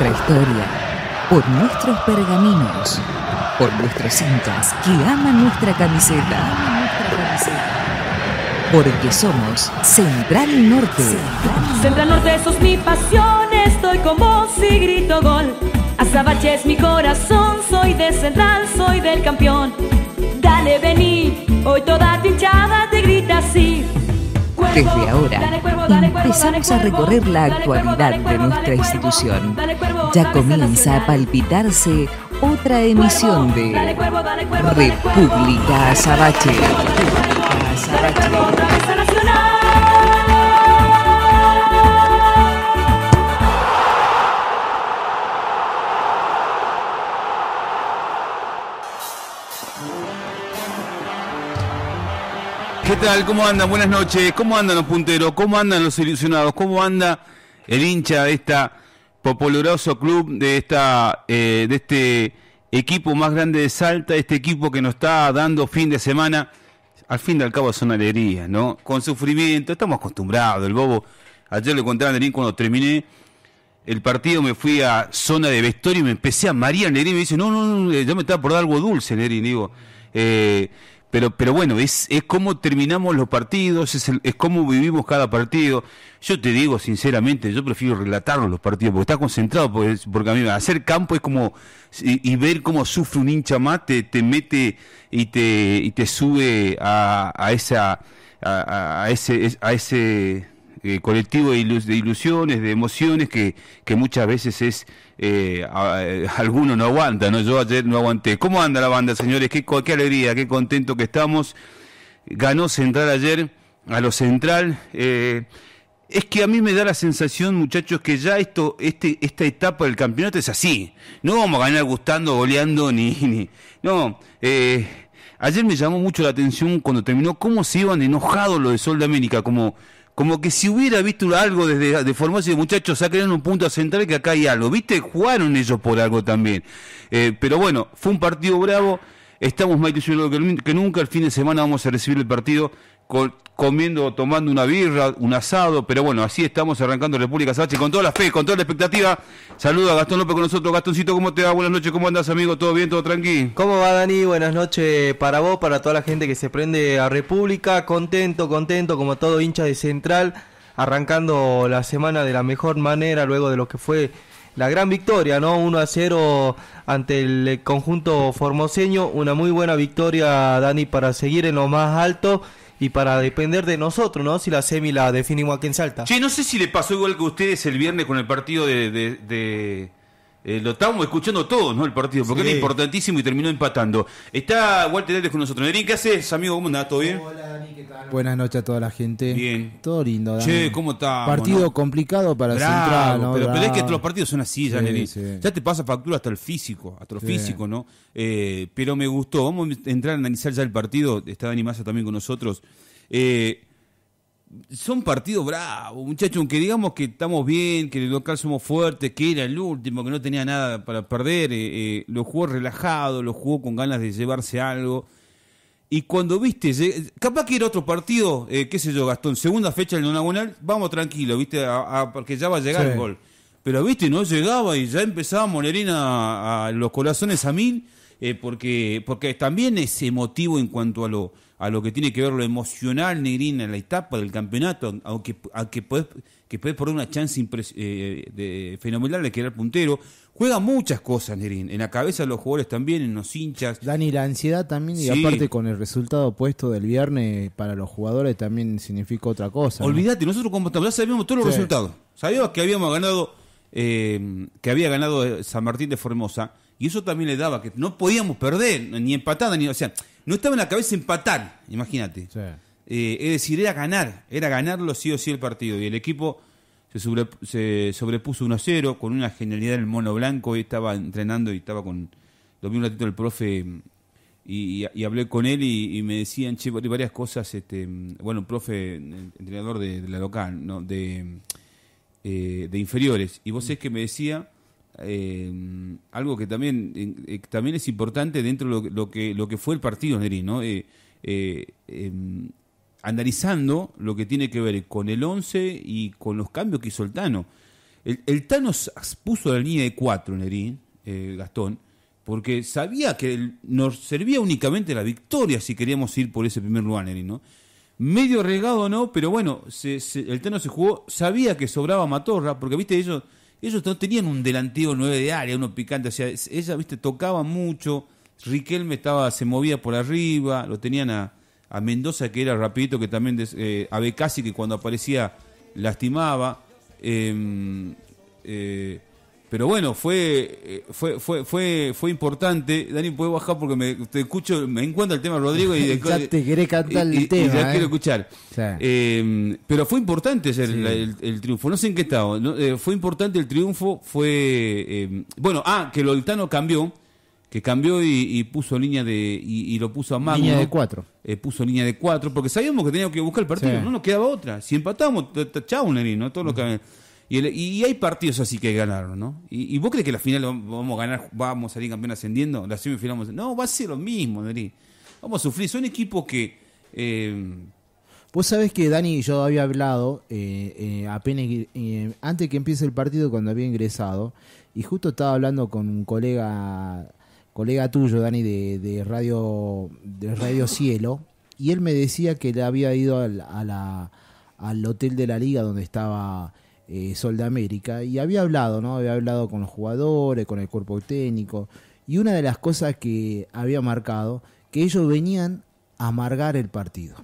nuestra historia, por nuestros pergaminos, por nuestras cintas, que aman nuestra camiseta. por que somos Central Norte. Central Norte, eso es mi pasión, estoy como si y grito gol. Azabache es mi corazón, soy de Central, soy del campeón. Dale, vení, hoy toda pinchada te grita así. Desde ahora empezamos a recorrer la actualidad de nuestra institución. Ya comienza a palpitarse otra emisión de República Azabache. ¿Qué tal? ¿Cómo andan? Buenas noches. ¿Cómo andan los punteros? ¿Cómo andan los ilusionados? ¿Cómo anda el hincha de este populoso club, de, esta, eh, de este equipo más grande de Salta, este equipo que nos está dando fin de semana? Al fin y al cabo son alegría, ¿no? Con sufrimiento, estamos acostumbrados, el bobo. Ayer le contaba a Nerín cuando terminé el partido, me fui a zona de vestuario y me empecé a María, Nerín me dice, no, no, no, yo me estaba por dar algo dulce, Nerín. Digo, eh, pero, pero bueno, es, es cómo terminamos los partidos, es, es cómo vivimos cada partido. Yo te digo sinceramente, yo prefiero relatar los partidos, porque está concentrado, porque, a mí hacer campo es como, y, ver cómo sufre un hincha más, te, te mete y te, y te sube a, a esa... A, ese, a ese eh, colectivo de, de, ilusiones, de emociones, que, que muchas veces es eh, Algunos eh, alguno no aguanta, ¿no? Yo ayer no aguanté. ¿Cómo anda la banda, señores? Qué, alegría, qué contento que estamos. Ganó Central ayer a lo Central. Eh, es que a mí me da la sensación, muchachos, que ya esto, este, esta etapa del campeonato es así. No vamos a ganar gustando, goleando, ni. no. ayer me llamó mucho la atención cuando terminó cómo se iban enojados los de Sol de América, como como que si hubiera visto algo desde de Formosa de muchachos, sacaron un punto central que acá hay algo. ¿Viste? Jugaron ellos por algo también. Eh, pero bueno, fue un partido bravo. Estamos más ilusionados que nunca. El fin de semana vamos a recibir el partido comiendo tomando una birra, un asado, pero bueno, así estamos arrancando República Sánchez con toda la fe, con toda la expectativa. Saluda a Gastón López con nosotros. Gastoncito, ¿cómo te va? Buenas noches, ¿cómo andas, amigo? ¿Todo bien? ¿Todo tranquilo? ¿Cómo va, Dani? Buenas noches para vos, para toda la gente que se prende a República. Contento, contento, como todo hincha de Central, arrancando la semana de la mejor manera luego de lo que fue la gran victoria, ¿no? 1 a 0 ante el conjunto formoseño. Una muy buena victoria, Dani, para seguir en lo más alto y para depender de nosotros, ¿no? Si la semi la definimos aquí en Salta. Che, no sé si le pasó igual que a ustedes el viernes con el partido de, de eh, lo estábamos escuchando todos, ¿no? El partido, porque era importantísimo y terminó empatando. Está Walter con nosotros. Nerín, ¿qué haces, amigo? ¿Cómo andás? ¿Todo bien? Hola, Dani, ¿qué tal? Buenas noches a toda la gente. Bien. Todo lindo, Dani. Che, ¿cómo está? Partido complicado para Bravo, Central, Pero, es que los partidos son así, ya, sí, Ya te pasa factura hasta el físico, hasta lo físico, ¿no? Eh, pero me gustó. Vamos a entrar a analizar ya el partido. Está Dani Massa también con nosotros. Eh, son partidos bravos, muchachos, aunque digamos que estamos bien, que en el local somos fuertes, que era el último, que no tenía nada para perder, eh, eh, lo jugó relajado, lo jugó con ganas de llevarse algo. Y cuando viste, capaz que era otro partido, eh, qué sé yo, Gastón, segunda fecha del nonagonal, vamos tranquilo, viste, porque ya va a llegar el gol. Pero viste, no llegaba y ya empezaba Molerina a, a los corazones a mil, porque, porque también es emotivo en cuanto a lo a lo que tiene que ver lo emocional, Negrín, en la etapa del campeonato, aunque a que podés, que podés poner una chance eh, de, fenomenal de quedar puntero. Juega muchas cosas, Negrín, en la cabeza de los jugadores también, en los hinchas. Dani, la ansiedad también, y aparte con el resultado opuesto del viernes para los jugadores también significa otra cosa. Olvídate, nosotros como estamos, sabíamos todos los resultados. Sabíamos que habíamos ganado, eh, que había ganado eh, San Martín de Formosa, y eso también le daba que no podíamos perder, ni empatada, ni. O sea no estaba en la cabeza empatar, imagínate. Eh, es decir, era ganar, era ganarlo sí o sí el partido. Y el equipo se, sobrepuso 1-0 con una genialidad del mono blanco. y estaba entrenando y estaba con. Lo un ratito el profe mm, y, hablé con él y, me decían che, varias cosas. Este, mm, bueno, un profe, entrenador de, la local, ¿no? de, mm, eh, de inferiores. Y vos es que me decía Em, algo que también, eh, también es importante dentro de lo, que, lo que fue el partido Nerín, ¿no? Eh, eh, em, analizando lo que tiene que ver con el 11 y con los cambios que hizo el Tano. El, Tano puso la línea de 4, Nerín, Gastón, porque sabía que nos servía únicamente la victoria si queríamos ir por ese primer lugar, Nerín, ¿no? medio regado no, pero bueno, el Tano se jugó, sabía que sobraba Matorra, porque viste, ellos ellos no tenían un delantero 9 de área, uno picante. O sea, ella, viste, tocaba mucho. Riquelme estaba, se movía por arriba. Lo tenían a, a Mendoza, que era rapidito, que también. Eh, a Becasi, que cuando aparecía lastimaba. Em, eh, pero bueno, fue, eh, fue, fue, fue, fue importante. Dani, puede bajar porque me, te escucho, me encuentro el tema Rodrigo y ya querés cantar el tema. quiero eh. escuchar. Em, pero fue importante el, triunfo. No sé en qué estado. Eh, fue importante el triunfo. Fue. Em, bueno, ah, que Loltano cambió. Que cambió y, puso línea de. Y, lo puso a Magno. Línea de cuatro. puso línea de cuatro. Porque sabíamos que teníamos que buscar el partido. No nos quedaba otra. Si empatamos, chao, Nerín, ¿no? Todo lo mm. que. Y, hay partidos así que ganaron, ¿no? Y, vos crees que la final vamos a ganar, vamos a salir campeón ascendiendo, la semifinal vamos No, va a ser lo mismo, Dani. Vamos a sufrir. Son equipos que... Eh... Vos sabés que Dani yo había hablado eh, eh, apenas eh, antes que empiece el partido cuando había ingresado y justo estaba hablando con un colega colega tuyo Dani de, radio de Radio Cielo y él me decía que le había ido al hotel de la liga donde estaba eh, Sol de América, y había hablado, ¿no? Había hablado con los jugadores, con el cuerpo técnico, y una de las cosas que había marcado, que ellos venían a amargar el partido.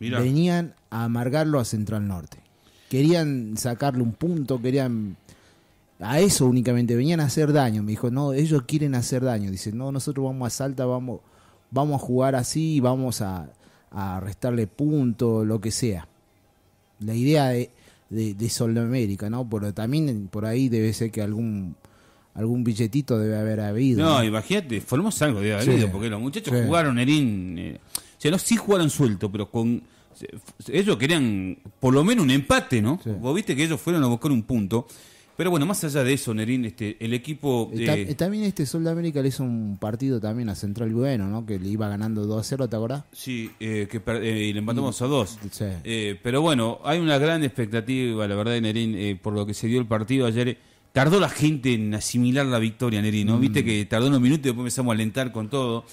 Venían a amargarlo a Central Norte. Querían sacarle un punto, querían a eso únicamente, venían a hacer daño. Me dijo, no, ellos quieren hacer daño. dicen, no, nosotros vamos a Salta, vamos, vamos a jugar así, vamos a, a restarle punto, lo que sea. La idea de, de, de América ¿no? Pero también por ahí debe ser que algún algún billetito debe haber habido. No, imagínate, Formosa algo debe haber habido, porque los muchachos jugaron Erin. Eh, sea, no, sí jugaron suelto, pero con. Ellos querían por lo menos un empate, ¿no? Vos viste que ellos fueron a buscar un punto. Pero bueno, más allá de eso, Nerín, este, el equipo... También este Sol de América le hizo un partido también a Central Bueno, ¿no? Que le iba ganando 2 a 0, ¿te acordás? Sí, eh, que eh, y le empatamos a 2. Eh, pero bueno, hay una gran expectativa, la verdad, Nerín, por lo que se dio el partido ayer. Tardó la gente en asimilar la victoria, Nerín, ¿no? Mm. Viste que tardó unos minutos y después empezamos a alentar con todo.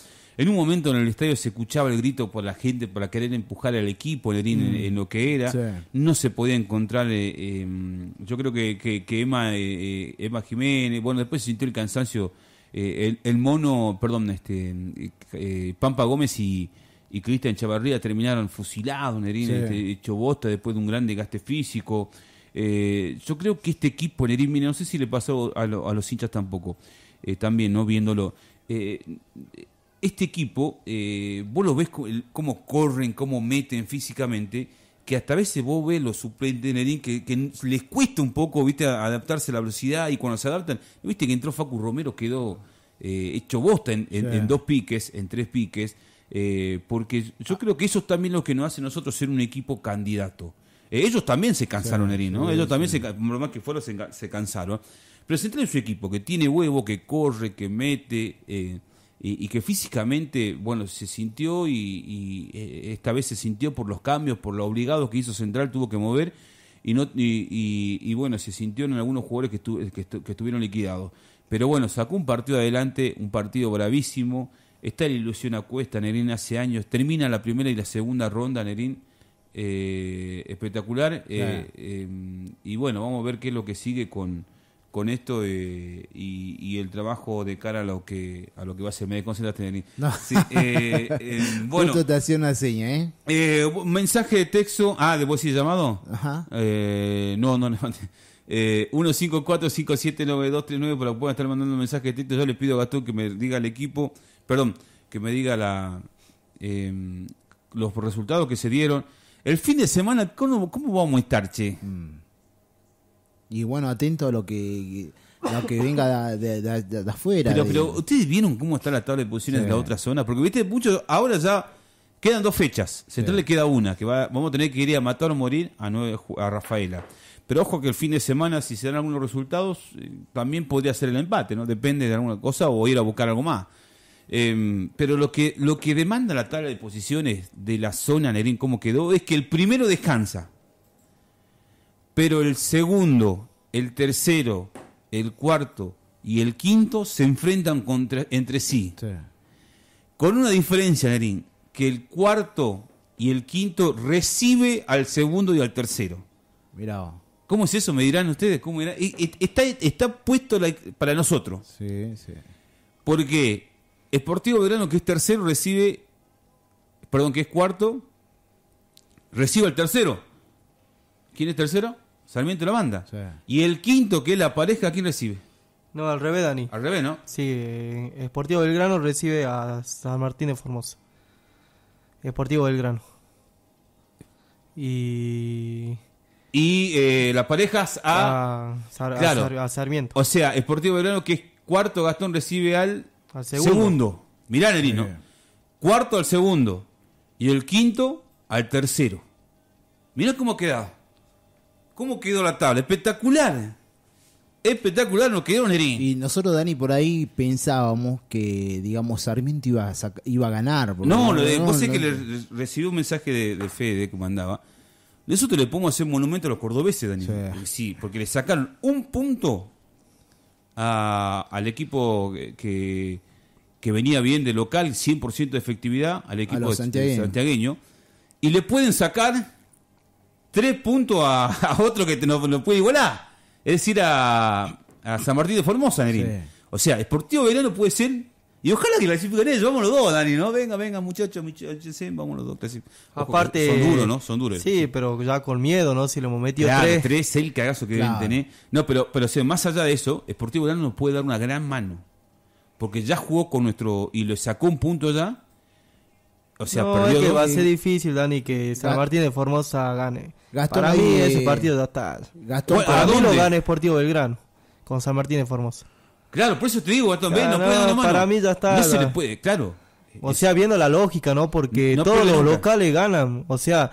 En un momento en el estadio se escuchaba el grito por la gente para querer empujar al equipo, en, mm. en, lo que era. No se podía encontrar. Eh, em, yo creo que, Emma, eh, eh, Emma Jiménez, bueno, después se sintió el cansancio. El, mono, perdón, este Pampa Gómez y, y Cristian Chavarría terminaron fusilados, Nerín, este, hecho bosta después de un gran desgaste físico. yo creo que este equipo, Nerín, no sé si le pasó a, a los hinchas tampoco, también, ¿no? Viéndolo este equipo, eh, vos lo ves cómo corren, cómo meten físicamente, que hasta a veces vos ves los suplentes que, que les cuesta un poco, viste, adaptarse a la velocidad y cuando se adaptan, viste que entró Facu Romero, quedó eh, hecho bosta en, dos piques, en tres piques, eh, porque yo ah. creo que eso es también lo que nos hace nosotros ser un equipo candidato. Eh, ellos también se cansaron, Nerín, ¿no? ellos también, por lo más que fueron, se, cansaron. Pero se en su equipo, que tiene huevo, que corre, que mete y, que físicamente, bueno, se sintió y, eh, esta vez se sintió por los cambios, por lo obligado que hizo Central, tuvo que mover y, no, y, bueno, se sintió en algunos jugadores que, estuvieron liquidados. Pero bueno, sacó un partido adelante, un partido bravísimo. Está la ilusión a cuesta, Nerín hace años. Termina la primera y la segunda ronda, Nerín. Eh, espectacular. Eh, y bueno, vamos a ver qué es lo que sigue con, con esto y, el trabajo de cara a lo que a lo que va a ser. Me desconcentraste, Denis. No. Sí, eh, eh bueno. te hacía una seña, ¿eh? eh mensaje de texto. Ah, ¿de voz y llamado? Ajá. Eh, no, no nueve dos 154 nueve para que puedan estar mandando un mensaje de texto. Yo les pido a Gastón que me diga el equipo, perdón, que me diga la em, los resultados que se dieron. El fin de semana, ¿cómo, cómo vamos a estar, che? Mm. Y bueno, atento a lo que venga de, afuera. Pero, ustedes vieron cómo está la tabla de posiciones de la otra zona, porque viste, mucho ahora ya quedan dos fechas, Central le queda una, que vamos a tener que ir a matar o morir a, Rafaela. Pero ojo que el fin de semana, si se dan algunos resultados, eh, también podría ser el empate, ¿no? Depende de alguna cosa o ir a buscar algo más. Em, pero lo que, lo que demanda la tabla de posiciones de la zona, Nerín, cómo quedó, es que el primero descansa pero el segundo, el tercero, el cuarto y el quinto se enfrentan entre sí. Con una diferencia, Nerín, que el cuarto y el quinto recibe al segundo y al tercero. Mirá. ¿Cómo es eso? Me dirán ustedes. ¿Cómo e, e, Está, puesto para nosotros. Sí, sí. Porque Esportivo Verano, que es tercero, recibe. Perdón, que es cuarto. Recibe al tercero. ¿Quién es tercero? Sarmiento la manda. Y el quinto, que es la pareja, ¿quién recibe? No, al revés, Dani. Al revés, ¿no? Sí, Esportivo eh, Belgrano recibe a San Martín de Formosa. Esportivo Belgrano. Y. Y eh, las parejas a. A, Sarmiento. O sea, Esportivo Belgrano, que es cuarto, Gastón recibe al. segundo. segundo. Mirá, Nerino. Cuarto al segundo. Y el quinto al tercero. Mirá cómo queda. ¿Cómo quedó la tabla? Espectacular. Espectacular, nos quedó Nerín. Y nosotros, Dani, por ahí pensábamos que, digamos, Sarmiento iba a, ganar. No, lo de, vos sé que le un mensaje de, de Fede que mandaba. De eso te le pongo a hacer monumento a los cordobeses, Dani. Sí, porque le sacaron un punto al equipo que, venía bien de local, 100% de efectividad, al equipo santiagueño. Y le pueden sacar tres puntos a, otro que te, no, puede igualar. Es decir, a, a San Martín de Formosa, Nerín. O sea, Sportivo Verano puede ser. Y ojalá que clasifiquen ellos, vamos los dos, Dani, ¿no? Venga, venga, muchachos, muchachos, vamos los dos, Aparte. Son duros, ¿no? Son duros. Sí, pero ya con miedo, ¿no? Si le hemos metido claro, tres. tres el cagazo que deben tener. No, pero, pero más allá de eso, Sportivo Verano nos puede dar una gran mano. Porque ya jugó con nuestro. y le sacó un punto ya o sea, no, Es que va a ser difícil, Dani, que San Martín de Formosa gane. para mí ese eh, partido ya está. para mí lo gana Sportivo Belgrano con San Martín de Formosa. Claro, por eso te digo, Gastón, no, puede Para mí ya está. No se le puede, claro. O sea, viendo la lógica, ¿no? Porque todos los locales ganan. O sea,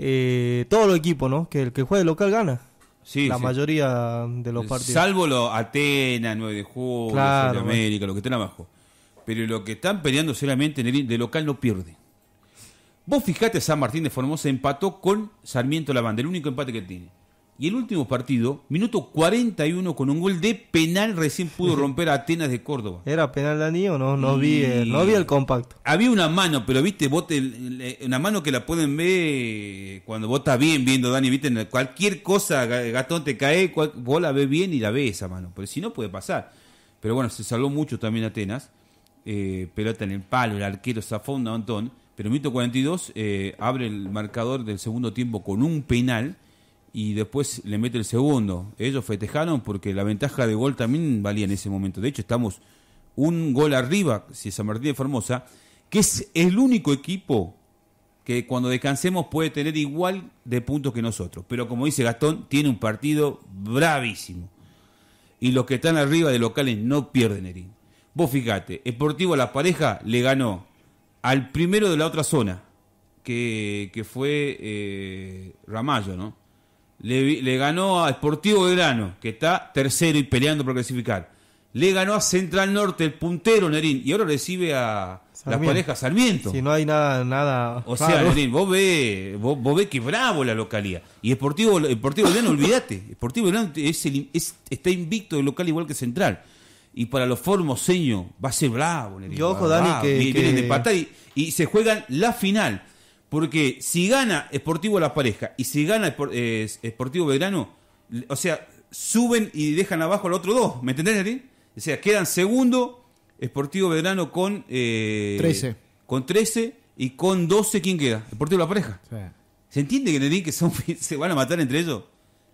eh, todos los equipos, ¿no? Que el que juega de local gana. Sí, la mayoría de los partidos. Salvo los Atenas, 9 de julio, América, los que están abajo. Pero lo que están peleando seriamente de local no pierden. Vos fijate, San Martín de Formosa empató con Sarmiento Lavanda, el único empate que tiene. Y el último partido, minuto 41, con un gol de penal, recién pudo romper a Atenas de Córdoba. ¿Era penal Dani o no? No, vi, el, no vi el compacto. Había una mano, pero viste, bote una mano que la pueden ver cuando vos estás bien viendo, Dani, viste, cualquier cosa, Gatón te cae, vos la ves bien y la ve esa mano, pero si no puede pasar. Pero bueno, se salvó mucho también Atenas, eh, pelota en el palo, el arquero zafó un montón pero Mito 42 eh, abre el marcador del segundo tiempo con un penal y después le mete el segundo. Ellos festejaron porque la ventaja de gol también valía en ese momento. De hecho, estamos un gol arriba, si San Martín de Formosa, que es el único equipo que cuando descansemos puede tener igual de puntos que nosotros. Pero como dice Gastón, tiene un partido bravísimo. Y los que están arriba de locales no pierden, Erin. Vos fijate, Sportivo a la pareja le ganó al primero de la otra zona, que, fue eh, Ramallo, ¿no? Le, ganó a Sportivo de que está tercero y peleando por clasificar. Le ganó a Central Norte, el puntero Nerín, y ahora recibe a las parejas, pareja Sarmiento. Si no hay nada, nada. O sea, Nerín, vos ves, que bravo la localía. Y Sportivo, Sportivo de olvídate. Sportivo de es está invicto de local igual que Central y para los formoseños va a ser bravo. Y ojo, que, y, se juegan la final. Porque si gana Sportivo La Pareja y si gana Esportivo eh, Sportivo Belgrano, o sea, suben y dejan abajo al otro dos. ¿Me entendés, Dani? O sea, quedan segundo Sportivo Vedrano con... Eh, 13. Con 13 y con 12, ¿quién queda? Sportivo La Pareja. ¿Se entiende, Nerín, que son, se van a matar entre ellos?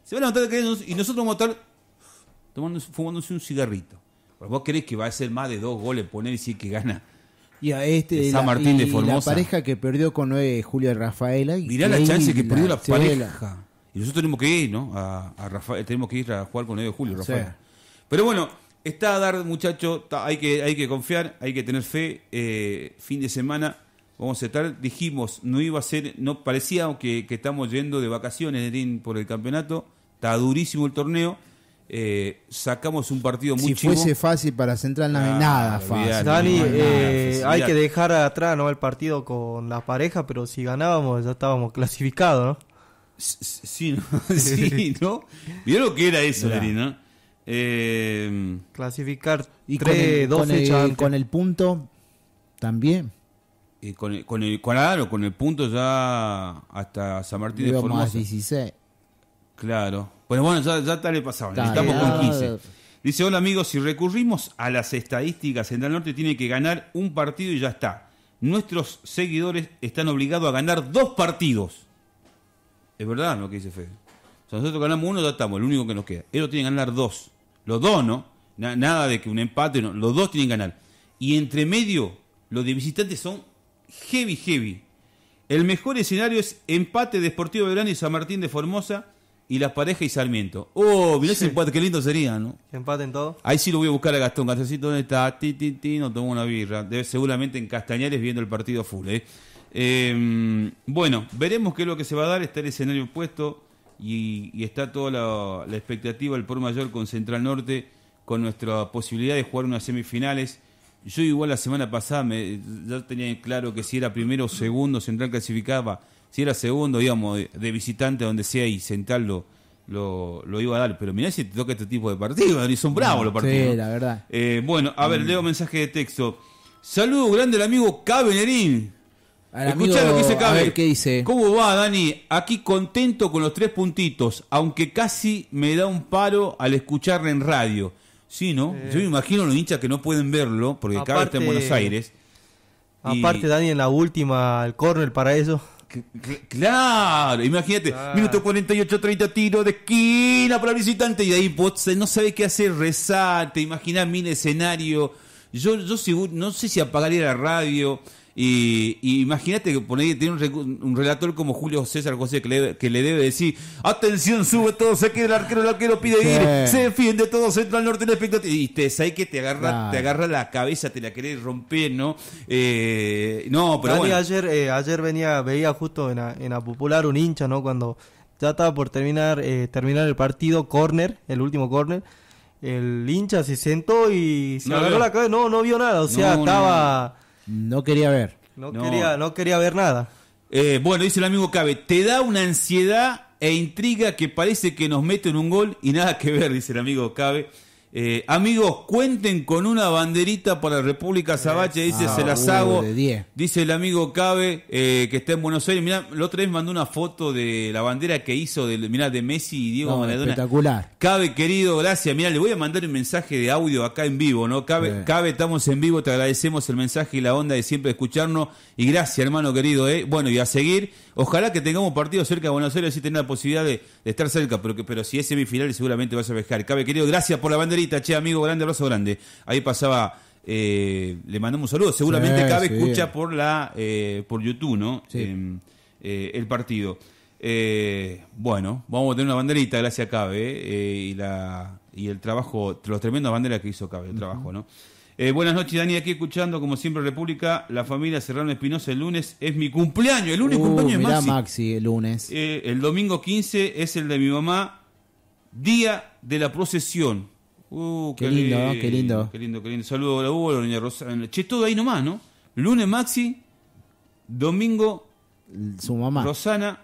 Se van a matar entre y nosotros vamos a estar fumándose un cigarrito. ¿Vos crees que va a ser más de dos goles poner y decir que gana? Y a este San Martín de Formosa. pareja que perdió con eh, Julio y Rafaela. Mirá la chance que perdió la, pareja. Y nosotros tenemos que ir, ¿no? A, Rafael, tenemos que ir a jugar con 9 de Julio, Rafael. Pero bueno, está a dar, muchachos, hay, que, hay que confiar, hay que tener fe. Eh, fin de semana vamos a estar. Dijimos, no iba a ser, no parecía que, que estamos yendo de vacaciones por el campeonato. Está durísimo el torneo eh, sacamos un partido muy Si fuese fácil para Central no hay nada fácil. Dani, eh, hay, que dejar atrás ¿no? el partido con la pareja, pero si ganábamos ya estábamos clasificados, ¿no? Sí, ¿no? sí, lo que era eso, Dani, eh, Clasificar y con el, con, el, punto también. con el, con el con el punto ya hasta San Martín de Claro bueno, ya, ya le pasaba, con 15. Dice, hola amigos, si recurrimos a las estadísticas, Central Norte tiene que ganar un partido y ya está. Nuestros seguidores están obligados a ganar dos partidos. Es verdad lo que dice Fede. O nosotros ganamos uno, ya estamos, el único que nos queda. Ellos tienen que ganar dos. Los dos, ¿no? nada de que un empate, no. Los dos tienen que ganar. Y entre medio, los de visitantes son heavy, heavy. El mejor escenario es empate de Sportivo Verano y San Martín de Formosa y Las Parejas y Sarmiento. Oh, mirá ese empate, qué lindo sería, ¿no? Empate empaten todo. Ahí sí lo voy a buscar a Gastón. Gastoncito, ¿dónde está? Ti, ti, no tomó una birra. Debe seguramente en Castañares viendo el partido full, ¿eh? em, bueno, veremos qué es lo que se va a dar. Está el escenario puesto y, está toda la, expectativa del por mayor con Central Norte, con nuestra posibilidad de jugar unas semifinales. Yo igual la semana pasada me, ya tenía claro que si era primero o segundo Central clasificaba si era segundo, digamos, de visitante donde sea y sentarlo, lo, lo, iba a dar. Pero mirá si te toca este tipo de partidos, Dani, son bravos los partidos. Sí, la verdad. Eh, bueno, a ver, mm. leo mensaje de texto. Saludo grande al amigo Cabenerín. Escuchá lo que dice Cabe. ¿Cómo va, Dani? Aquí contento con los tres puntitos, aunque casi me da un paro al escucharle en radio. Sí, ¿no? Eh. Yo me imagino los hinchas que no pueden verlo, porque está en Buenos Aires. Aparte, Dani, en la última, el córner para eso. Claro, imagínate, minuto 48, 30 tiros de esquina para el visitante y de ahí no sabe qué hacer, rezar, te mi escenario. Yo, yo no sé si apagaría la radio, y, imagínate que tiene un, un, relator como Julio César José que le, debe decir: Atención, sube todo, sé que el arquero, el arquero pide ir, se defiende todo, centro al norte, ¡En efecto! Y te sabe que te agarra, te agarra la cabeza, te la querés romper, ¿no? Eh, no, pero. ayer, eh, ayer venía, veía justo en a, Popular un hincha, ¿no? Cuando ya estaba por terminar, eh, terminar el partido, corner, el último corner el hincha se sentó y se agarró la cabeza, no, no vio nada, o sea, estaba, no quería ver. No, Quería, ver nada. Eh, bueno, dice el amigo Cabe, te da una ansiedad e intriga que parece que nos mete en un gol y nada que ver, dice el amigo Cabe. Eh, amigos, cuenten con una banderita para República Sabache, dice, ah, uh, dice el amigo Cabe, eh, que está en Buenos Aires. Mirá, la otra vez mandó una foto de la bandera que hizo de, mirá, de Messi y Diego no, Espectacular. Cabe, querido, gracias. Mirá, le voy a mandar un mensaje de audio acá en vivo, ¿no? Cabe, Cabe estamos en vivo, te agradecemos el mensaje y la onda de siempre escucharnos. Y gracias, hermano querido. Eh. Bueno, y a seguir. Ojalá que tengamos partido cerca de Buenos Aires y tener la posibilidad de, estar cerca, pero, pero si es semifinal seguramente vas a dejar Cabe, querido, gracias por la banderita che, amigo, grande abrazo grande. Ahí pasaba, eh, le mandamos un saludo. Seguramente Cabe escucha por la eh, por YouTube, ¿no? Em, eh, el partido. bueno, vamos a tener una banderita, gracias a Cabe, y, la, y el trabajo, los tremendas banderas que hizo Cabe, el trabajo, ¿no? buenas noches, Dani, aquí escuchando, como siempre, República, la familia Serrano Espinosa, el lunes es mi cumpleaños, el lunes uh, cumpleaños es Maxi. el lunes. el domingo 15 es el de mi mamá, día de la procesión. Uh, qué, lindo, qué lindo. Qué lindo, qué lindo. saludo a la Hugo, Rosana. Che, todo ahí nomás, ¿no? Lunes Maxi, domingo su mamá. Rosana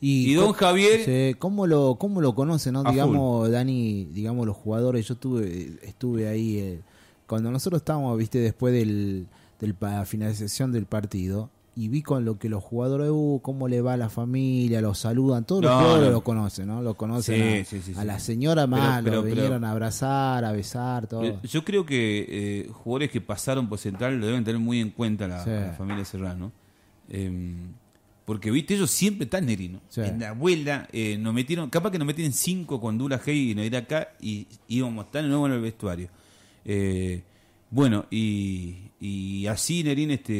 y, Don Javier. ¿cómo, lo, ¿Cómo lo no? Digamos, Dani, digamos los jugadores. Yo estuve, estuve ahí. Eh, cuando nosotros estábamos, viste, después del, del, la finalización del partido, y vi con lo que los jugadores, uh, cómo le va a la familia, los saludan, todos los jugadores conocen, ¿no? lo conocen a, la señora más, lo vinieron a abrazar, a besar, todo. Yo creo que eh, jugadores que pasaron por Central lo deben tener muy en cuenta la, familia Serrano. Em, porque, viste, ellos siempre están nerinos. En la abuela eh, nos metieron, capaz que nos metieron cinco con Dula Hey y nos irá acá y íbamos tan nuevo en el vestuario. Eh, bueno, y, así, Nerín, este,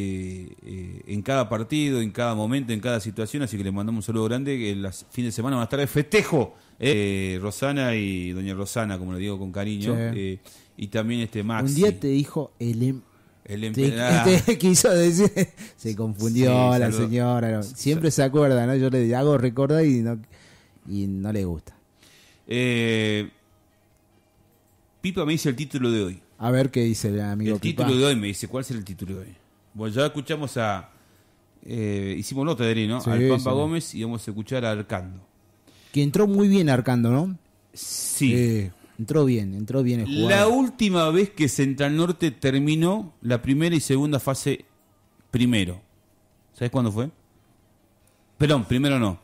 eh, en cada partido, en cada momento, en cada situación, así que le mandamos un saludo grande, que el fin de semana van a estar de festejo, eh, eh, Rosana y doña Rosana, como le digo con cariño, y también este Max. Un día te dijo el em- el emperador. Ah. quiso decir, se confundió la señora. Siempre se acuerda, ¿no? Yo le hago recordar y no, y no le gusta. Eh, Pipa me dice el título de hoy. A ver qué dice el amigo. El título de hoy me dice, ¿cuál es el título de hoy? Bueno, ya escuchamos a. Eh, hicimos nota de ¿no? al Pampa Gómez y vamos a escuchar a Arcando. Que entró muy bien Arcando, ¿no? Sí. entró bien, entró bien el La última vez que Central Norte terminó la primera y segunda fase primero. ¿Sabes cuándo fue? Perdón, primero no.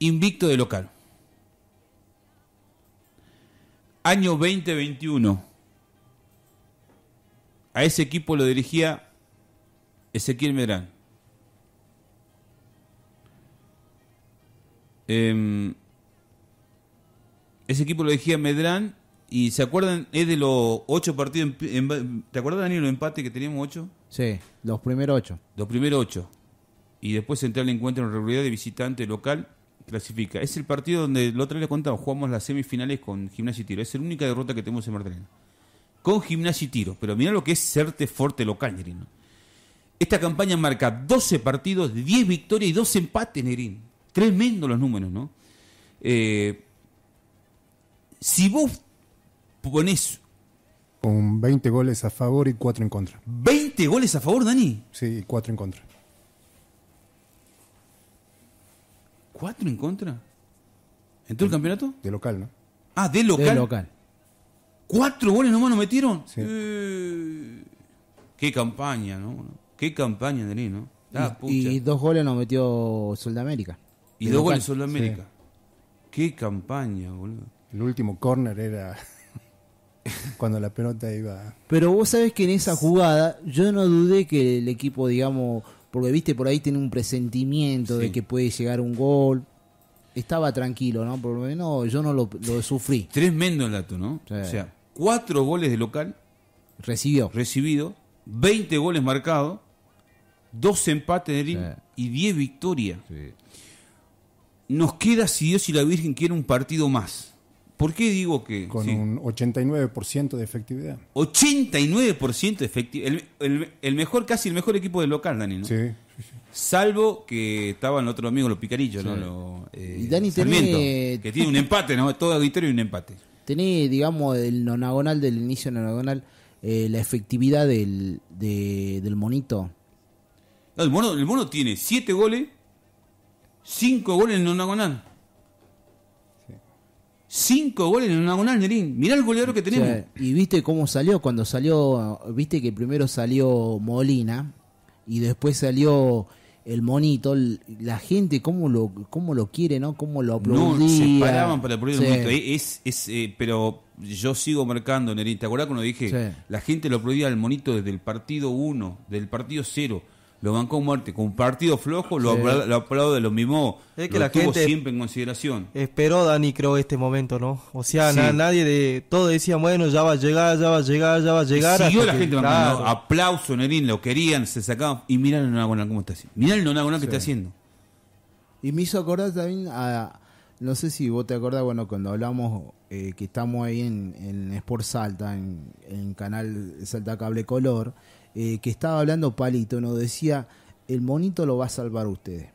Invicto de local. Año 2021. A ese equipo lo dirigía Ezequiel Medrán. Em, ese equipo lo dirigía Medrán y se acuerdan, es de los ocho partidos. ¿Te acuerdas, Daniel, los empate que teníamos ocho? Sí, los primeros ocho. Los primeros ocho. Y después entrar al encuentro en regularidad de visitante local, clasifica. Es el partido donde lo otra vez le contamos, jugamos las semifinales con Gimnasia y Tiro. Es la única derrota que tenemos en Martelena con gimnasio y tiro. Pero mirá lo que es serte fuerte local, Nerín. Esta campaña marca 12 partidos, 10 victorias y 2 empates, Nerín. Tremendo los números, ¿no? Eh, si vos pones... Con 20 goles a favor y 4 en contra. ¿20 goles a favor, Dani? Sí, 4 en contra. ¿4 en contra? ¿En todo el campeonato? De local, ¿no? Ah, de local. De local. ¿Cuatro goles nomás nos metieron? Eh, qué campaña, ¿no? Qué campaña de ¿no? Ah, y, dos goles nos metió Soldamérica. Y dos goles Sudamérica. Qué campaña, boludo. El último córner era cuando la pelota iba. Pero vos sabés que en esa jugada yo no dudé que el equipo, digamos, porque viste por ahí tiene un presentimiento de que puede llegar un gol, estaba tranquilo, ¿no? Por lo menos yo no lo, sufrí. Tremendo el dato, ¿no? O sea, cuatro goles de local. Recibió. Recibido. 20 goles marcados. 2 empates de y 10 victorias. Nos queda, si Dios y la Virgen quieren, un partido más. ¿Por qué digo que...? Con un 89% de efectividad. 89% de efectividad. El, mejor, casi el mejor equipo del local, Dani, ¿no? Sí, Salvo que estaban los otros amigos, los picarillos, ¿no? Eh, y Dani tiene... Que tiene un empate, ¿no? todo victoria y un empate tenés, digamos, el nonagonal del inicio nonagonal, eh, la efectividad del, del monito. el, mono, tiene siete goles, cinco goles en nonagonal. Cinco goles en nonagonal, Nerín. Mirá el goleador que tenemos. y viste cómo salió cuando salió. Viste que primero salió Molina y después salió el monito, la gente, cómo lo, cómo lo quiere, ¿no? Cómo lo aplaudía. No, se paraban para aplaudir sí. el monito. Es, es, eh, pero yo sigo marcando, Nerín. ¿Te acuerdas cuando dije? La gente lo aplaudía al monito desde el partido 1, del partido 0 lo bancó muerte, con un partido flojo, lo, aplaudo de lo lo mismo, es que la tuvo siempre en consideración. Esperó Dani, creo, este momento, ¿no? O sea, nadie de. Todos decían, bueno, ya va a llegar, ya va a llegar, ya va a llegar. siguió la gente aplauso, Nerín, lo querían, se sacaban. Y mirá el Nonagonal cómo está haciendo. Mirá el Nonagonal que está haciendo. Y me hizo acordar también a. No sé si vos te acordás, bueno, cuando hablamos eh, que estamos ahí en, en Sport Salta, en, en Canal Salta Cable Color eh, que estaba hablando Palito, nos decía, el monito lo va a salvar ustedes.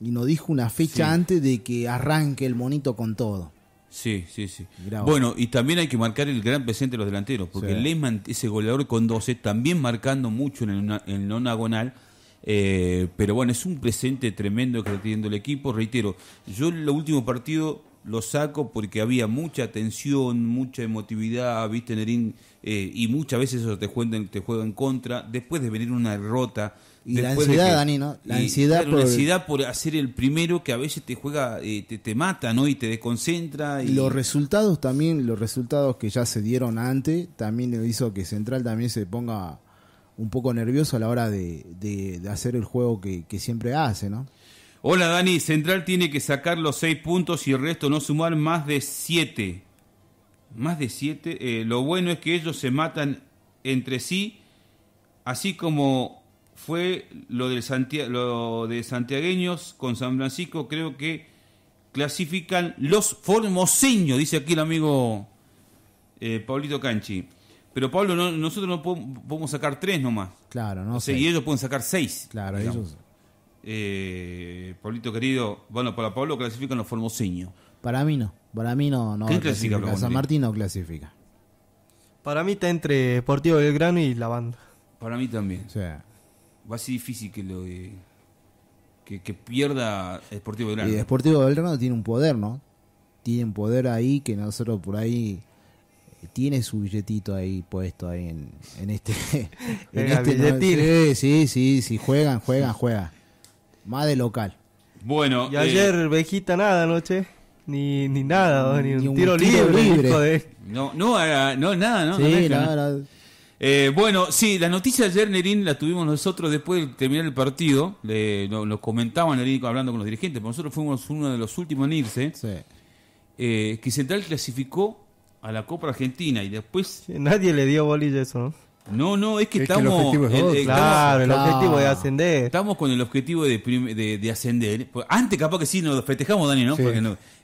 Y nos dijo una fecha antes de que arranque el monito con todo. Sí, sí, sí. Bueno, y también hay que marcar el gran presente de los delanteros, porque sí. ese goleador con 12, también marcando mucho en el, en nonagonal. Eh, pero bueno, es un presente tremendo que está teniendo el equipo. Reitero, yo el último partido lo saco porque había mucha tensión, mucha emotividad, viste Nerín, eh, y muchas veces eso te juega, te juega en contra, después de venir una derrota. Y la ansiedad, Dani, ¿no? La ansiedad, por... hacer el primero que a veces te juega, eh, te, mata, ¿no? Y te desconcentra. Y... Los resultados también, los resultados que ya se dieron antes, también hizo que Central también se ponga un poco nervioso a la hora de, hacer el juego que siempre hace, ¿no? Hola Dani, Central tiene que sacar los seis puntos y el resto no sumar más de siete. Más de siete. Eh, lo bueno es que ellos se matan entre sí, así como fue lo, del de Santiagueños con San Francisco. Creo que clasifican los formoseños, dice aquí el amigo eh, Paulito Canchi. Pero Pablo, nosotros no podemos, sacar tres nomás. Claro, no sé. Y ellos pueden sacar seis. Claro, ellos eh, Pablito querido, bueno, para Pablo clasifica los formoseños. Para mí no, para mí no, clasifica, San Martín no clasifica. Para mí está entre Sportivo Belgrano y La Banda. Para mí también. O sea, Va a ser difícil que lo que, pierda Sportivo Belgrano. Y Sportivo Belgrano tiene un poder, ¿no? Tienen poder ahí que nosotros por ahí eh, tiene su billetito ahí puesto ahí en, este en este sí, sí, sí, juegan, juegan, juegan más de local. Bueno. Y ayer, Vejita, eh, nada anoche. Ni, ni nada, ni, un, tiro, libre. Eh, no, nada, ¿no? Sí, nada. Eh, bueno, sí, la noticia de ayer, Nerín, la tuvimos nosotros después de terminar el partido. Le, lo, comentaba Nerín hablando con los dirigentes. Pero nosotros fuimos uno de los últimos en irse. Sí. que Central clasificó a la Copa Argentina y después. nadie le dio bolilla eso, ¿no? No, no, es que estamos. claro, el objetivo de ascender. Estamos con el objetivo de, ascender. Pues antes, capaz que sí, nos festejamos, Dani, ¿no?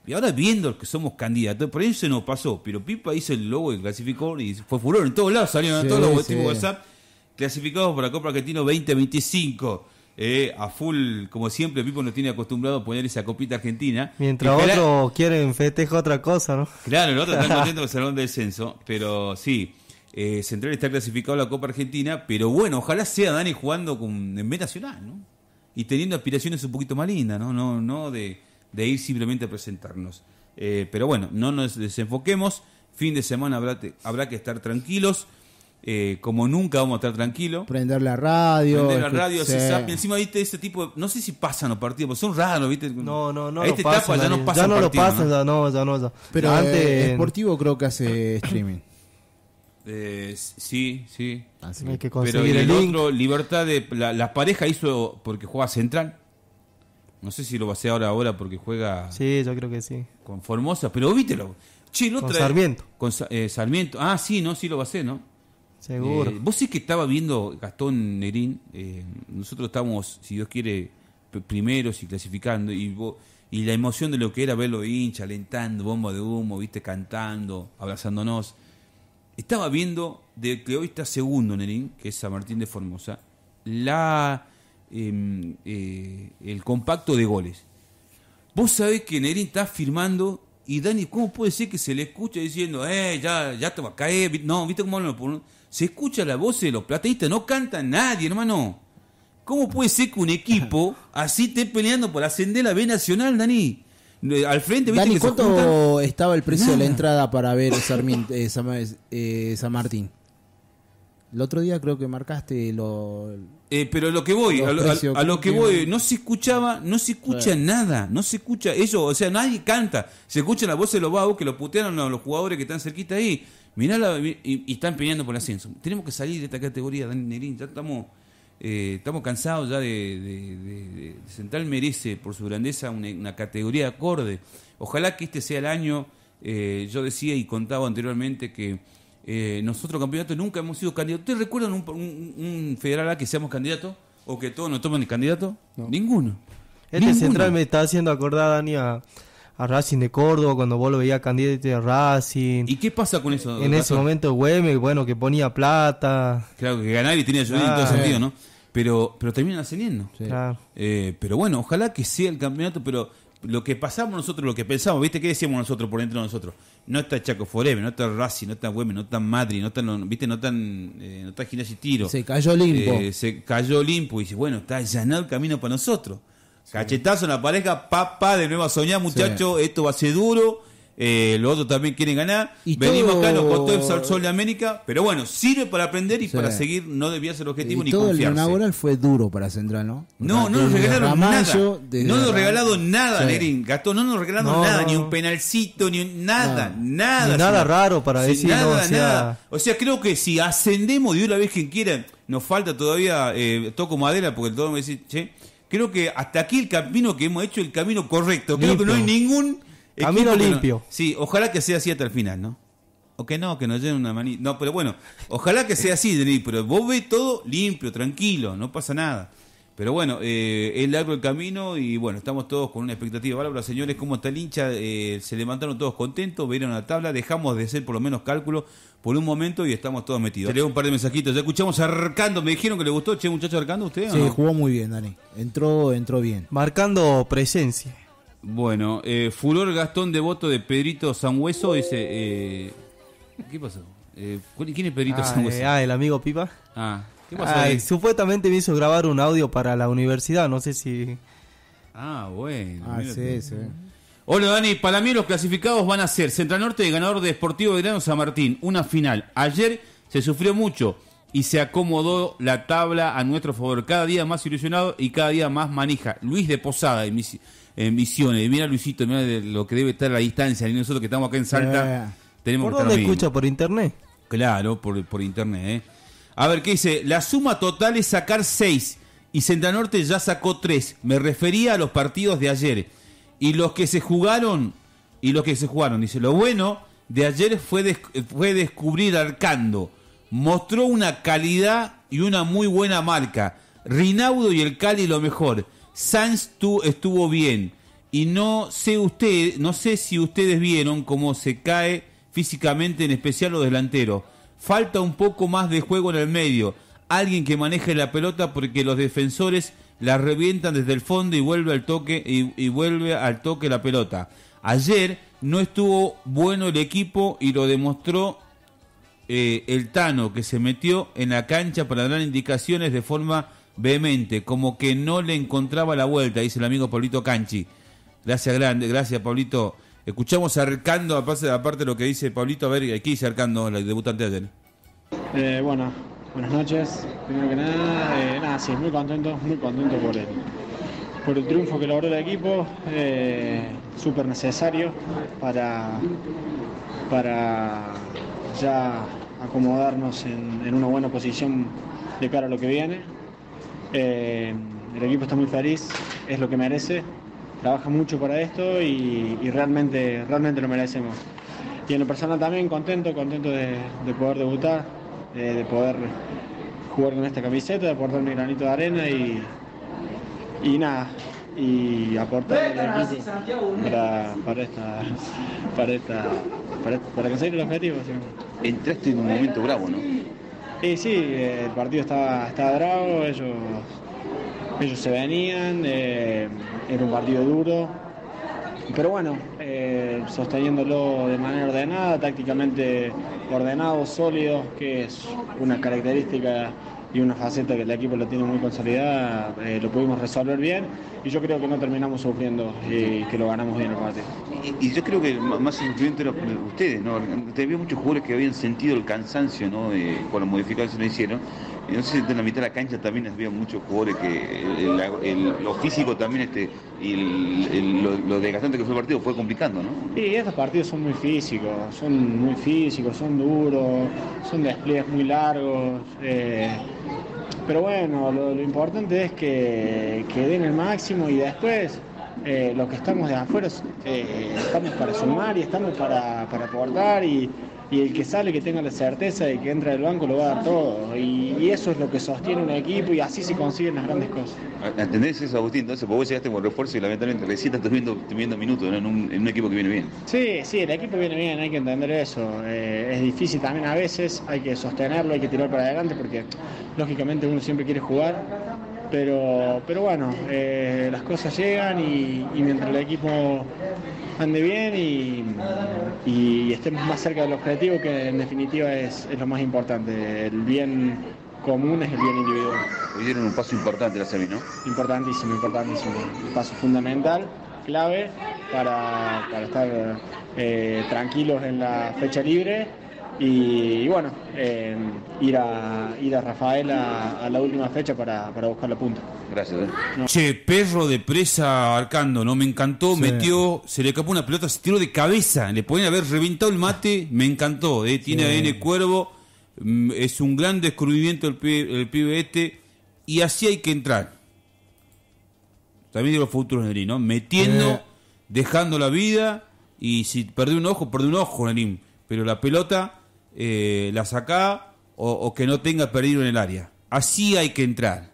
y ahora viendo que somos candidatos, por eso se nos pasó. Pero Pipa hizo el logo y clasificó y fue furor en todos lados, salieron en todos los grupos WhatsApp. Clasificados para Copa Argentina 2025. Eh, a full, como siempre, Pipo no tiene acostumbrado a poner esa copita argentina. Mientras otros quieren festejar otra cosa, ¿no? Claro, los otros están contentos con el salón de descenso, pero sí. Eh, Central está clasificado a la Copa Argentina, pero bueno, ojalá sea Dani jugando con, en B Nacional, ¿no? Y teniendo aspiraciones un poquito más lindas, ¿no? No, no de, ir simplemente a presentarnos. Eh, pero bueno, no nos desenfoquemos. Fin de semana habrá, habrá que estar tranquilos. Eh, como nunca vamos a estar tranquilos. Prender la radio. Prender la radio, Y Encima, viste, ese tipo. no sé si pasan los partidos, son raros, viste. No, no, no. etapa ya no pasan. Ya no lo pasan, ya no, ya no. Pero antes. deportivo creo que hace streaming. Eh, sí, sí. Pero el, otro, Libertad de. La, pareja hizo porque juega central. No sé si lo va a hacer ahora, ahora porque juega. Sí, yo creo que sí. Con Formosa, pero viste lo. con Sarmiento. Con eh, Sarmiento. Ah, sí, no, sí lo va a hacer, ¿no? Seguro. Eh, vos sí que estaba viendo Gastón Nerín. nosotros estábamos, si Dios quiere, primeros y clasificando. Y y la emoción de lo que era verlo hincha, alentando, bomba de humo, viste, cantando, abrazándonos. Estaba viendo de que hoy está segundo Nerín, que es San Martín de Formosa, la em, eh, el compacto de goles. Vos sabés que Nerín está firmando y Dani, ¿cómo puede ser que se le escucha diciendo, eh, ya, ya te va a caer? No, ¿viste cómo no? Se escucha la voz de los plateístas, no canta nadie, hermano. ¿Cómo puede ser que un equipo así esté peleando por ascender la B Nacional, Dani? Eh, al frente, ¿viste? ¿cuánto estaba el precio de la entrada para ver eh, eh, San, Martín? El otro día creo que marcaste lo. Eh, pero lo que voy, a lo, que voy, no se escuchaba, no se escucha nada, no se escucha eso, o sea, nadie canta, se escucha la voz de los babos que lo putearon a los jugadores que están cerquita ahí, mirá y, están peleando por el ascenso. Tenemos que salir de esta categoría, Dani Nerín, ya estamos eh, estamos cansados ya de, de, Central merece por su grandeza una, una, categoría acorde. Ojalá que este sea el año, eh, yo decía y contaba anteriormente que eh, nosotros campeonato nunca hemos sido candidatos. ¿Ustedes recuerdan un, federal a que seamos candidatos? ¿O que todos nos tomen el candidato? Ninguno. Este Central me está haciendo acordar, Dani, a, a Racing de Córdoba, cuando vos lo veías candidato de Racing. ¿Y qué pasa con eso? En ese momento Güemes, bueno, que ponía plata. Claro, que ganar y tenía ayuda en todo sentido, ¿no? Pero, pero terminan ascendiendo. Claro. Eh, pero bueno, ojalá que sea el campeonato, pero lo que pasamos nosotros, lo que pensamos, ¿viste? ¿Qué decíamos nosotros por dentro de nosotros? No está Chaco Foreme, no está Racing, no está Güemes, no está Madrid, no está, ¿viste? No tan eh, no está Gimnasia y Tiro. Se cayó Olimpo. Eh, se cayó limpo y dice, bueno, está allanado el camino para nosotros. Cachetazo en la pareja, papá, de nuevo a soñar, muchachos, esto va a ser duro. Eh, los otros también quieren ganar. Venimos acá, nos costó el sol de América, pero bueno, sirve para aprender y para seguir, no debía ser objetivo y todo El inaugural fue duro para Central, ¿no? No, no nos regalaron nada. No nos regalaron nada, no nos regalaron nada, ni un penalcito, ni nada, nada. nada raro para decir nada, o sea... nada. O sea, creo que si ascendemos de una vez quien quiera, nos falta todavía, eh, toco madera, porque todo me dice, che creo que hasta aquí el camino que hemos hecho, el camino correcto. Creo que no hay ningún... Camino limpio. sí, ojalá que sea así hasta el final, ¿no? O que no, que nos lleven una manita. No, pero bueno, ojalá que sea así, Denis, pero vos ves todo limpio, tranquilo, no pasa nada. Pero bueno, eh, es largo el camino y bueno, estamos todos con una expectativa bárbara. Señores, ¿cómo está el hincha? Eh, se levantaron todos contentos, vieron la tabla, dejamos de hacer por lo menos cálculo por un momento y estamos todos metidos. un par de mensajitos. Ya escuchamos Arcando, me dijeron que le gustó, che, muchacho Arcando, ¿usted? Sí, jugó muy bien, Dani. Entró, entró bien. Marcando presencia. Bueno, eh, furor Gastón de voto de Pedrito Sanhueso, dice... ¿Qué pasó? ¿Quién es Pedrito ah, ah, el amigo Pipa. Ah. Supuestamente me hizo grabar un audio para la universidad, no sé si... Ah, bueno. Ah, Hola Dani, para mí los clasificados van a ser Central Norte, ganador de Deportivo Verano San Martín, una final. Ayer se sufrió mucho y se acomodó la tabla a nuestro favor. Cada día más ilusionado y cada día más manija. Luis de Posada en, Misiones. Mira Luisito, mira lo que debe estar a la distancia. Y nosotros que estamos acá en Salta, eh, tenemos ¿Por dónde escucha? ¿Por internet? Claro, por, por internet. ¿eh? A ver, ¿qué dice? La suma total es sacar 6 y Centranorte Norte ya sacó 3. Me refería a los partidos de ayer. Y los que se jugaron, y los que se jugaron, dice, lo bueno de ayer fue, fue descubrir Arcando. Mostró una calidad y una muy buena marca. Rinaudo y el Cali lo mejor. Sanz tú estuvo bien. Y no sé usted, no sé si ustedes vieron cómo se cae físicamente, en especial los delanteros falta un poco más de juego en el medio. Alguien que maneje la pelota porque los defensores la revientan desde el fondo y vuelve al toque y, vuelve al toque la pelota. Ayer no estuvo bueno el equipo y lo demostró eh, el Tano que se metió en la cancha para dar indicaciones de forma vehemente, como que no le encontraba la vuelta, dice el amigo Pablito Canchi. Gracias grande, gracias Pablito. Escuchamos acercando, aparte de lo que dice Pablito, a ver, aquí acercando la debutante de eh, bueno, buenas noches. Primero que nada, eh, nada, sí, muy contento, muy contento por el, por el triunfo que logró el equipo, eh, súper necesario para, para ya acomodarnos en, una buena posición de cara a lo que viene. el equipo está muy feliz, es lo que merece trabaja mucho para esto y, realmente, realmente lo merecemos. Y en lo personal también contento, contento de, poder debutar, eh, de, poder jugar con esta camiseta, de aportar mi granito de arena y, y nada, y aportar para, esta, para, esta, para, conseguir el objetivo. Entraste en un momento bravo, ¿no? Y sí, el partido estaba, estaba bravo, ellos, ellos se venían. Eh, era un partido duro, pero bueno, eh, sosteniéndolo de manera ordenada, tácticamente ordenado, sólido, que es una característica y una faceta que el equipo lo tiene muy consolidada, eh, lo pudimos resolver bien y yo creo que no terminamos sufriendo y que lo ganamos bien el partido. Y, yo creo que más influyente era ustedes, ¿no? Había muchos jugadores que habían sentido el cansancio, ¿no? con las modificaciones que lo hicieron entonces, en la mitad de la cancha también había muchos jugadores que lo físico también este, y lo, desgastante que fue el partido fue complicando, ¿no? Sí, estos partidos son muy físicos, son muy físicos, son duros, son despliegues muy largos. Eh, pero bueno, lo, importante es que, den el máximo y después eh, los que estamos de afuera eh, estamos para sumar y estamos para, para aportar y y el que sale que tenga la certeza de que entra del banco lo va a dar todo. Y, eso es lo que sostiene un equipo y así se consiguen las grandes cosas. Ah, ¿Entendés eso, Agustín? Entonces, vos llegaste con refuerzo y lamentablemente recién estás viendo, minutos en, un, equipo que viene bien. Sí, sí, el equipo viene bien, hay que entender eso. Eh, es difícil también a veces, hay que sostenerlo, hay que tirar para adelante porque lógicamente uno siempre quiere jugar pero, bueno, eh, las cosas llegan y, mientras el equipo ande bien y, estemos más cerca del objetivo, que en definitiva es, lo más importante, el bien común es el bien individual. Hoy dieron un paso importante la semi, ¿no? Importantísimo, importantísimo. Un paso fundamental, clave para, estar eh, tranquilos en la fecha libre y, bueno, eh, ir, a, ir a Rafael a, la última fecha para, buscar la punta. Gracias. Eh. Che, perro de presa arcando, ¿no? Me encantó, metió, se le capó una pelota, se tiró de cabeza, le podían haber reventado el mate, me encantó, eh. tiene sí. ADN cuervo, mm, es un gran descubrimiento el pibe, este, y así hay que entrar. También de los futuros ¿no? Metiendo, dejando la vida, y si perdió un ojo, perdió un ojo, Nerín. pero la pelota eh, la saca o, que no tenga perdido en el área. Así hay que entrar.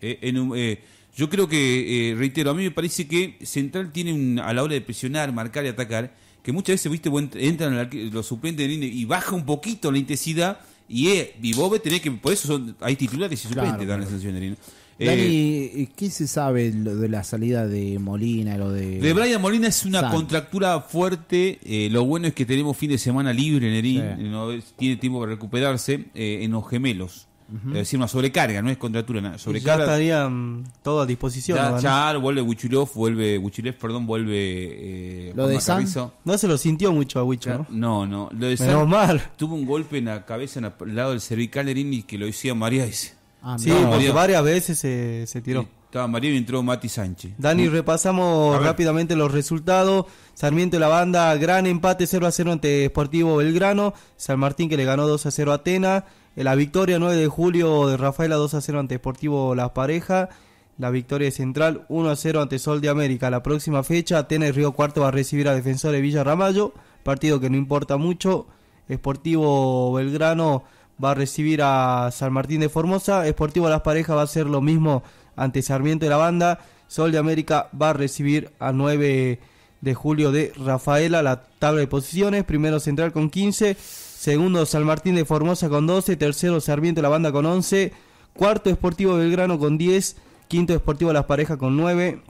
Eh, eh, yo creo que, reitero, a mí me parece que Central tiene a la hora de presionar, marcar y atacar, que muchas veces, viste, entran los suplentes y baja un poquito la intensidad y, y vos que, por eso son, hay titulares y suplentes dan la sensación de eh, eh, ¿qué se sabe de la salida de Molina? Lo de, de Brian Molina es una contractura fuerte. Eh, lo bueno es que tenemos fin de semana libre, en Sí. tiene tiempo para recuperarse en los gemelos. Decimos una sobrecarga, no es contractura. nada. Sobrecarga. Ya estarían mm, todo a disposición. Ya, Char, vuelve Wichulov, vuelve Guchilev, perdón, vuelve. ¿Lo de San? No se lo sintió mucho a Huichar, ¿no? No, no. Lo de San, Tuvo un golpe en la cabeza, en el lado del cervical, Erin y que lo decía María. Dice. Ah, sí, porque varias veces se, tiró. estaba María y entró Mati Sánchez. Dani, mm. repasamos rápidamente los resultados. Sarmiento de la banda, gran empate 0 a 0 ante Sportivo Belgrano. San Martín que le ganó 2 a 0 a Atenas. Eh, la victoria 9 de julio de Rafaela 2 a 0 ante Sportivo Las Parejas. La victoria de Central 1 a 0 ante Sol de América. La próxima fecha, Atenas Río Cuarto va a recibir a Defensor de Villa Ramallo. Partido que no importa mucho. Sportivo Belgrano va a recibir a San Martín de Formosa, Esportivo Las Parejas va a hacer lo mismo ante Sarmiento de la Banda, Sol de América va a recibir a 9 de julio de Rafaela la tabla de posiciones, primero Central con 15, segundo San Martín de Formosa con 12, tercero Sarmiento de la Banda con 11, cuarto Esportivo Belgrano con 10, quinto Esportivo Las Parejas con 9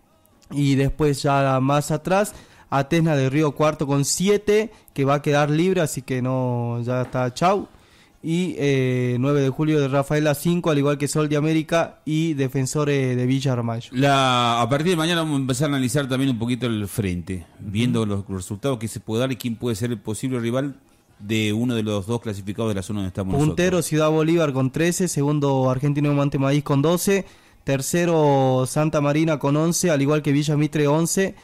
y después ya más atrás Atesna de Río Cuarto con 7 que va a quedar libre, así que no ya está chau y eh, 9 de julio de Rafaela 5, al igual que Sol de América y Defensores de Villa Armayo. La, a partir de mañana vamos a empezar a analizar también un poquito el frente, viendo los resultados que se puede dar y quién puede ser el posible rival de uno de los dos clasificados de la zona donde estamos. Puntero Ciudad Bolívar con 13, segundo Argentino de Maíz con 12, tercero Santa Marina con 11, al igual que Villa Mitre 11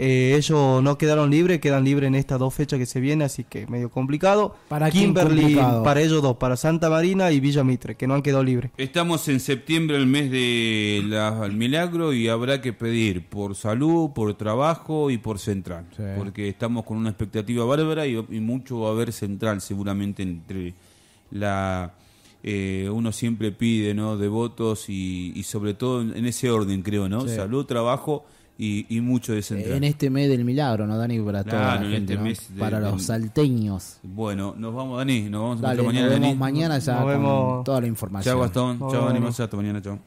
eh, ellos no quedaron libres, quedan libres en estas dos fechas que se vienen, así que medio complicado. Para Kimberly, para ellos dos, para Santa Marina y Villa Mitre, que no han quedado libres. Estamos en septiembre, el mes del milagro, y habrá que pedir por salud, por trabajo y por central, porque estamos con una expectativa bárbara y, mucho va a haber central seguramente entre la... Eh, uno siempre pide, ¿no? De votos y, sobre todo en, ese orden, creo, ¿no? Salud, trabajo y, y mucho de centrar En este mes del milagro, ¿no, Dani? Para la gente, este ¿no? Para los salteños. Bueno, nos vamos, Dani. Nos vamos Dale, mañana, nos vemos Dani. mañana ya vemos. toda la información. Chao, Gastón. Chao, Dani. Hasta mañana. Chao.